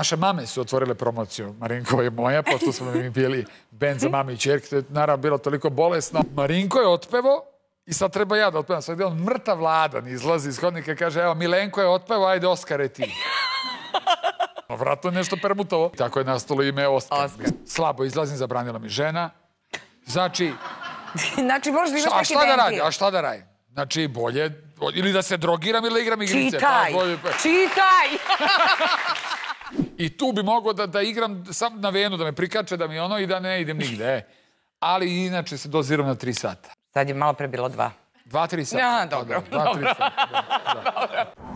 naše mame su otvorile promociju, Marinkova i moja, pošto smo mi bili band za mame i čerke, to je naravno bilo toliko bolesno. Marinko je otpevo i sad treba ja da otpevam. Sad je on mrtav ladan, izlazi iz hodnika i kaže, evo, Milenko je otpevo, ajde, Oskare ti. Pa vratno nešto permutovo. Tako je nastalo ime Oskar. Slabo izlazim, zabranila mi žena. Znači... znači, da imaš neki A šta da radim? A šta da radim? Znači, bolje... Ili da se drogiram ili da igram igrice. Čitaj! Pa, bolje... Pa- Čitaj! I tu bi mogao da, da igram sam na venu, da me prikače, da mi ono i da ne idem nigde. E. Ali inače se doziram na tri sata. Sad je malo pre bilo dva. Dva, tri sata. Ja, pa da, dobro. Da, dva, dobro. tri sata. Da, da. dobro.